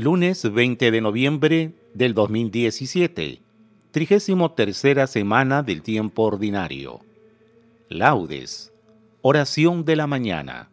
Lunes 20 de noviembre del 2017, trigésimo tercera semana del tiempo ordinario. Laudes, oración de la mañana.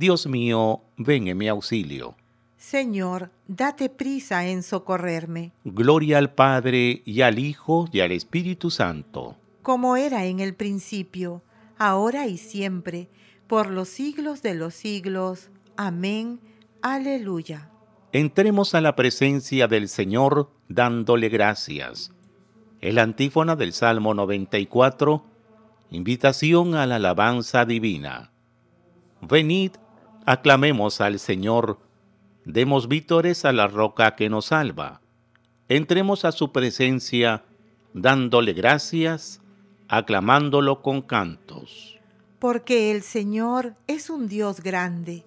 Dios mío, ven en mi auxilio. Señor, date prisa en socorrerme. Gloria al Padre y al Hijo y al Espíritu Santo. Como era en el principio, ahora y siempre, por los siglos de los siglos. Amén. Aleluya entremos a la presencia del Señor dándole gracias. El antífona del Salmo 94, invitación a la alabanza divina. Venid, aclamemos al Señor, demos vítores a la roca que nos salva. Entremos a su presencia dándole gracias, aclamándolo con cantos. Porque el Señor es un Dios grande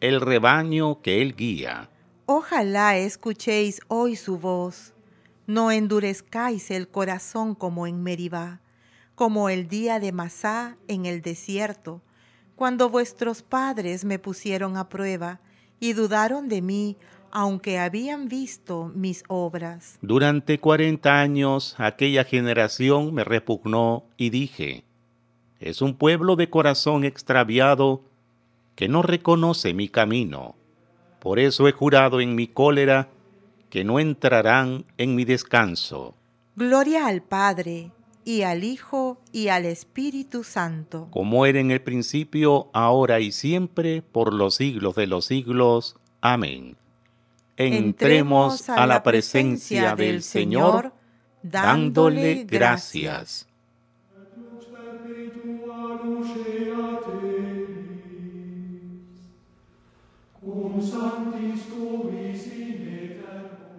el rebaño que Él guía. Ojalá escuchéis hoy su voz. No endurezcáis el corazón como en Meribá, como el día de Masá en el desierto, cuando vuestros padres me pusieron a prueba y dudaron de mí, aunque habían visto mis obras. Durante cuarenta años aquella generación me repugnó y dije, es un pueblo de corazón extraviado que no reconoce mi camino. Por eso he jurado en mi cólera que no entrarán en mi descanso. Gloria al Padre, y al Hijo, y al Espíritu Santo. Como era en el principio, ahora y siempre, por los siglos de los siglos. Amén. Entremos a la presencia del Señor, dándole gracias.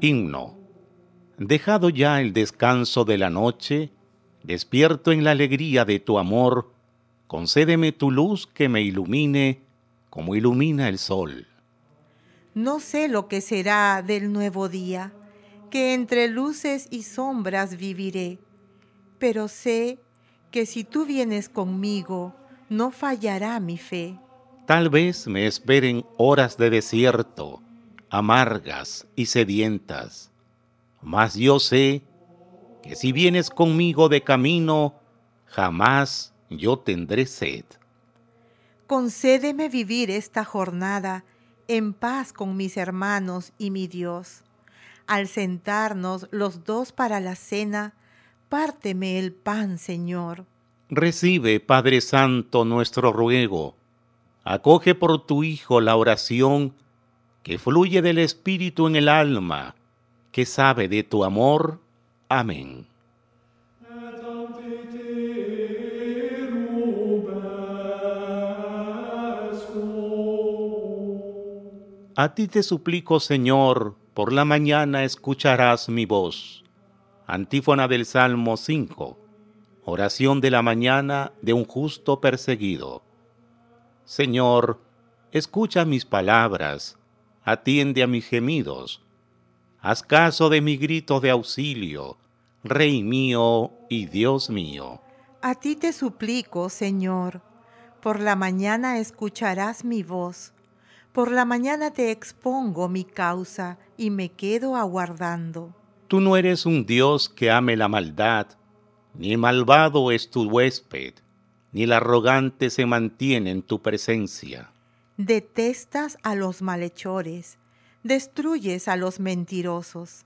Himno. Dejado ya el descanso de la noche, despierto en la alegría de tu amor, concédeme tu luz que me ilumine como ilumina el sol. No sé lo que será del nuevo día, que entre luces y sombras viviré, pero sé que si tú vienes conmigo, no fallará mi fe. Tal vez me esperen horas de desierto, amargas y sedientas, mas yo sé que si vienes conmigo de camino, jamás yo tendré sed. Concédeme vivir esta jornada en paz con mis hermanos y mi Dios. Al sentarnos los dos para la cena, párteme el pan, Señor. Recibe, Padre Santo, nuestro ruego acoge por tu Hijo la oración que fluye del Espíritu en el alma, que sabe de tu amor. Amén. A ti te suplico, Señor, por la mañana escucharás mi voz. Antífona del Salmo 5. Oración de la mañana de un justo perseguido. Señor, escucha mis palabras, atiende a mis gemidos, haz caso de mi grito de auxilio, Rey mío y Dios mío. A ti te suplico, Señor, por la mañana escucharás mi voz, por la mañana te expongo mi causa y me quedo aguardando. Tú no eres un Dios que ame la maldad, ni malvado es tu huésped ni el arrogante se mantiene en tu presencia. Detestas a los malhechores, destruyes a los mentirosos.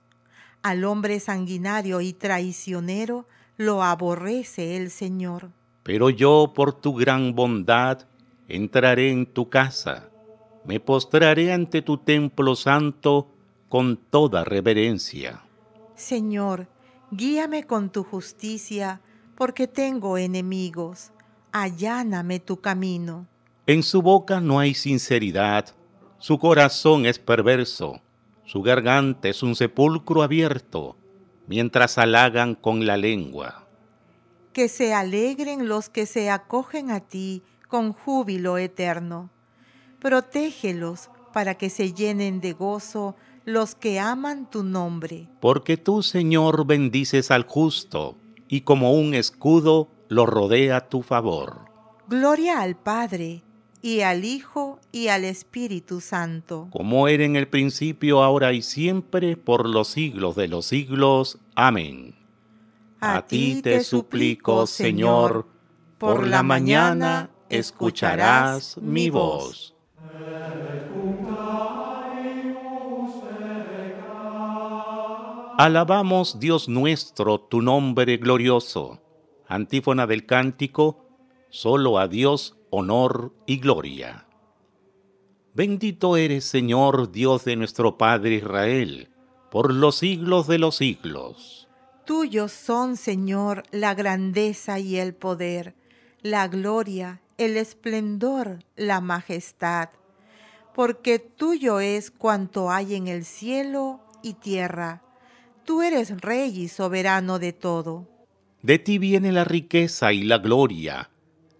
Al hombre sanguinario y traicionero lo aborrece el Señor. Pero yo por tu gran bondad entraré en tu casa, me postraré ante tu templo santo con toda reverencia. Señor, guíame con tu justicia, porque tengo enemigos alláname tu camino. En su boca no hay sinceridad, su corazón es perverso, su garganta es un sepulcro abierto, mientras halagan con la lengua. Que se alegren los que se acogen a ti con júbilo eterno. Protégelos para que se llenen de gozo los que aman tu nombre. Porque tú, Señor, bendices al justo, y como un escudo lo rodea tu favor. Gloria al Padre, y al Hijo, y al Espíritu Santo. Como era en el principio, ahora y siempre, por los siglos de los siglos. Amén. A, ti te suplico, Señor, por la mañana escucharás mi voz. Alabamos, Dios nuestro, tu nombre glorioso Antífona del cántico, solo a Dios honor y gloria. Bendito eres, Señor, Dios de nuestro Padre Israel, por los siglos de los siglos. Tuyos son, Señor, la grandeza y el poder, la gloria, el esplendor, la majestad, porque tuyo es cuanto hay en el cielo y tierra. Tú eres rey y soberano de todo. De ti viene la riqueza y la gloria.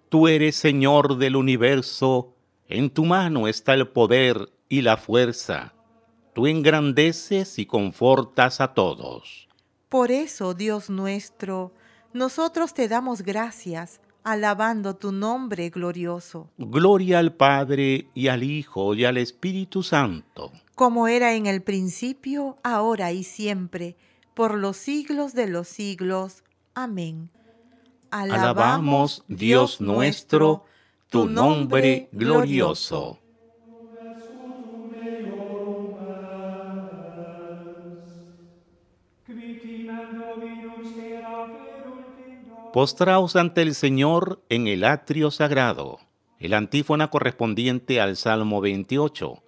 Tú eres Señor del universo, en tu mano está el poder y la fuerza. Tú engrandeces y confortas a todos. Por eso, Dios nuestro, nosotros te damos gracias, alabando tu nombre glorioso. Gloria al Padre y al Hijo y al Espíritu Santo. Como era en el principio, ahora y siempre, por los siglos de los siglos. Amén. Alabamos, Dios nuestro, tu nombre glorioso. Postraos ante el Señor en el atrio sagrado. El antífona correspondiente al Salmo 28.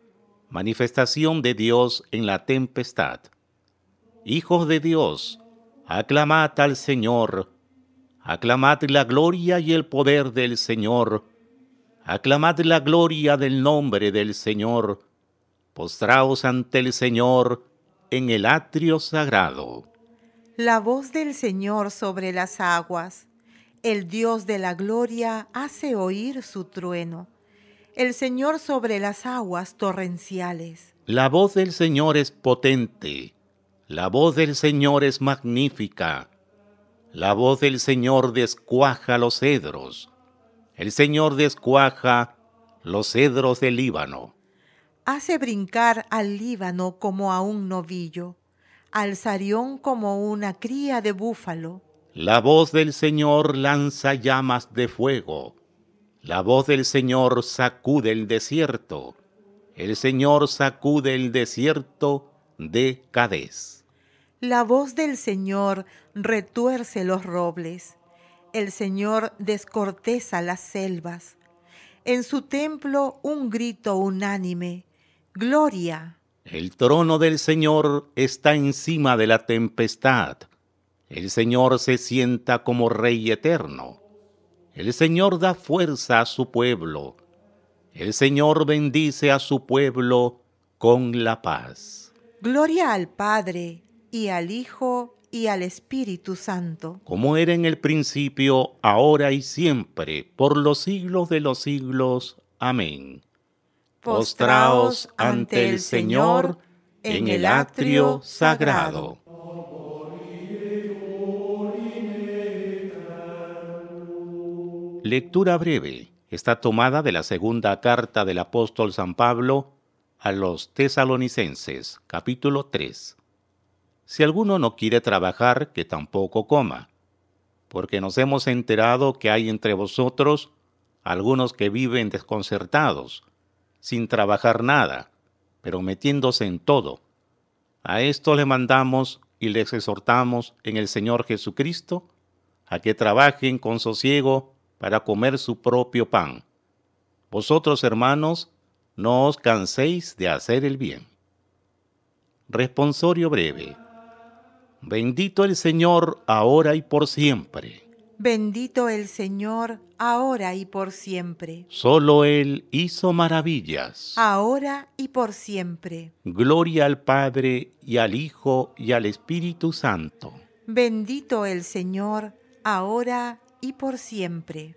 Manifestación de Dios en la tempestad. Hijos de Dios, aclamad al Señor, aclamad la gloria y el poder del Señor, aclamad la gloria del nombre del Señor, postraos ante el Señor en el atrio sagrado. La voz del Señor sobre las aguas, el Dios de la gloria hace oír su trueno, el Señor sobre las aguas torrenciales. La voz del Señor es potente la voz del Señor es magnífica. La voz del Señor descuaja los cedros. El Señor descuaja los cedros del Líbano. Hace brincar al Líbano como a un novillo, al Sarión como una cría de búfalo. La voz del Señor lanza llamas de fuego. La voz del Señor sacude el desierto. El Señor sacude el desierto de Cadés. La voz del Señor retuerce los robles, el Señor descorteza las selvas. En su templo un grito unánime, Gloria. El trono del Señor está encima de la tempestad. El Señor se sienta como Rey eterno. El Señor da fuerza a su pueblo. El Señor bendice a su pueblo con la paz. Gloria al Padre y al Hijo y al Espíritu Santo. Como era en el principio, ahora y siempre, por los siglos de los siglos. Amén. Postraos ante el Señor en el atrio sagrado. Lectura breve. Está tomada de la segunda carta del apóstol San Pablo a los tesalonicenses, capítulo 3. Si alguno no quiere trabajar, que tampoco coma, porque nos hemos enterado que hay entre vosotros algunos que viven desconcertados, sin trabajar nada, pero metiéndose en todo. A esto le mandamos y les exhortamos en el Señor Jesucristo a que trabajen con sosiego para comer su propio pan. Vosotros, hermanos, no os canséis de hacer el bien. Responsorio breve. Bendito el Señor ahora y por siempre. Bendito el Señor ahora y por siempre. Solo Él hizo maravillas. Ahora y por siempre. Gloria al Padre y al Hijo y al Espíritu Santo. Bendito el Señor ahora y por siempre.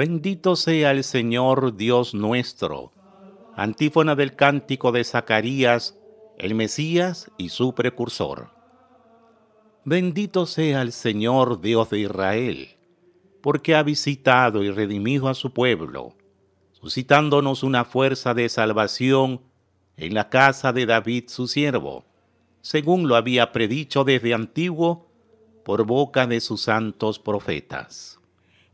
Bendito sea el Señor Dios nuestro. Antífona del cántico de Zacarías, el Mesías y su precursor. Bendito sea el Señor Dios de Israel, porque ha visitado y redimido a su pueblo, suscitándonos una fuerza de salvación en la casa de David su siervo, según lo había predicho desde antiguo por boca de sus santos profetas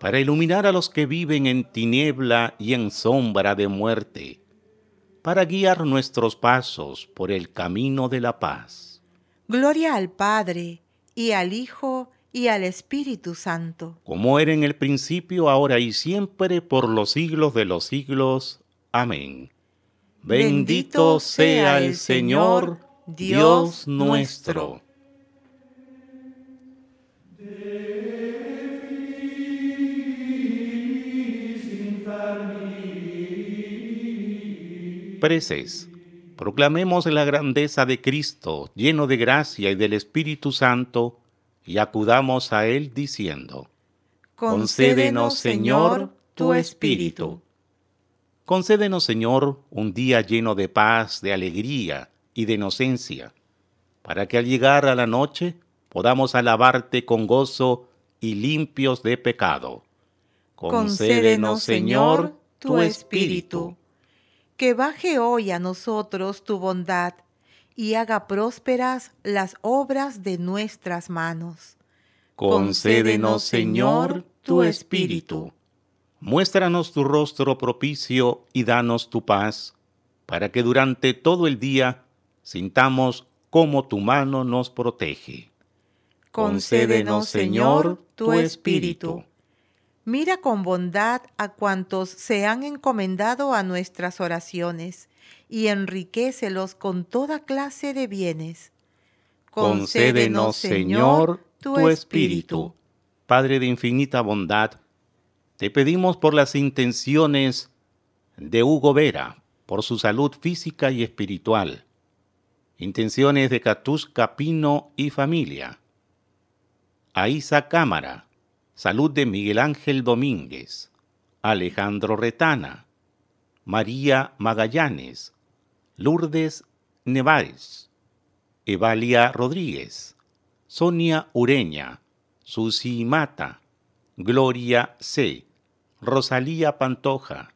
para iluminar a los que viven en tiniebla y en sombra de muerte, para guiar nuestros pasos por el camino de la paz. Gloria al Padre, y al Hijo, y al Espíritu Santo. Como era en el principio, ahora y siempre, por los siglos de los siglos. Amén. Bendito, sea el Señor, Dios nuestro. preces. Proclamemos la grandeza de Cristo, lleno de gracia y del Espíritu Santo, y acudamos a Él diciendo, Concédenos, Señor, tu Espíritu. Concédenos, Señor, un día lleno de paz, de alegría y de inocencia, para que al llegar a la noche podamos alabarte con gozo y limpios de pecado. Concédenos, Señor, tu Espíritu que baje hoy a nosotros tu bondad y haga prósperas las obras de nuestras manos. Concédenos, Señor, tu espíritu. Muéstranos tu rostro propicio y danos tu paz, para que durante todo el día sintamos cómo tu mano nos protege. Concédenos, Señor, tu espíritu. Mira con bondad a cuantos se han encomendado a nuestras oraciones y enriquecelos con toda clase de bienes. Concédenos, Señor, tu Espíritu. Padre de infinita bondad, te pedimos por las intenciones de Hugo Vera, por su salud física y espiritual, intenciones de Catuz Capino y familia, a Cámara, Salud de Miguel Ángel Domínguez, Alejandro Retana, María Magallanes, Lourdes Nevares, Evalia Rodríguez, Sonia Ureña, Susi Mata, Gloria C., Rosalía Pantoja,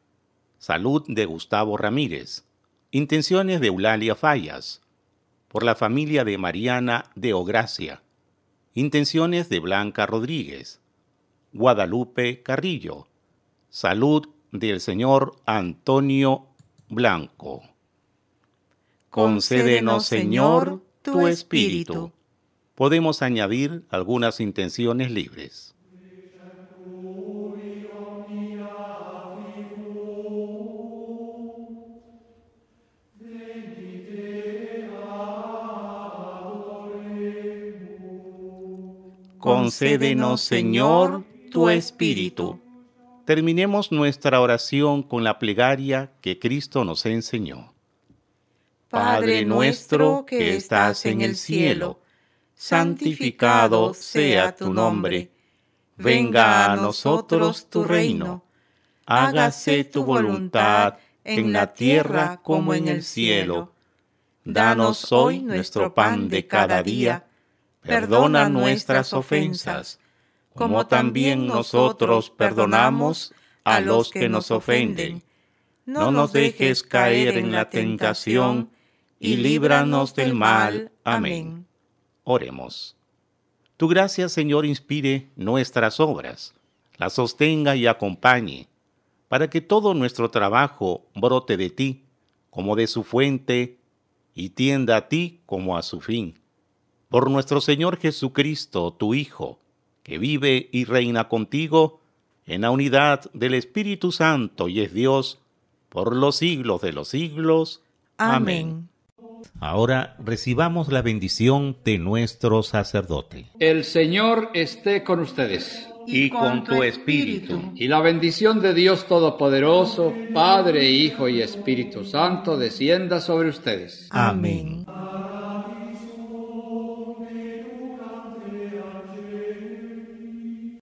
Salud de Gustavo Ramírez, Intenciones de Eulalia Fallas, por la familia de Mariana de Ogracia, Intenciones de Blanca Rodríguez, Guadalupe Carrillo. Salud del señor Antonio Blanco. Concédenos, Señor, tu espíritu. Podemos añadir algunas intenciones libres. Concédenos, Señor, tu espíritu. Terminemos nuestra oración con la plegaria que Cristo nos enseñó. Padre nuestro que estás en el cielo, santificado sea tu nombre. Venga a nosotros tu reino. Hágase tu voluntad en la tierra como en el cielo. Danos hoy nuestro pan de cada día. Perdona nuestras ofensas como también nosotros perdonamos a los que nos ofenden. No nos dejes caer en la tentación y líbranos del mal. Amén. Oremos. Tu gracia, Señor, inspire nuestras obras, las sostenga y acompañe, para que todo nuestro trabajo brote de ti, como de su fuente, y tienda a ti como a su fin. Por nuestro Señor Jesucristo, tu Hijo, que vive y reina contigo en la unidad del Espíritu Santo y es Dios por los siglos de los siglos. Amén. Ahora recibamos la bendición de nuestro sacerdote. El Señor esté con ustedes. Y, con, tu espíritu. Y la bendición de Dios Todopoderoso, Padre, Hijo y Espíritu Santo, descienda sobre ustedes. Amén.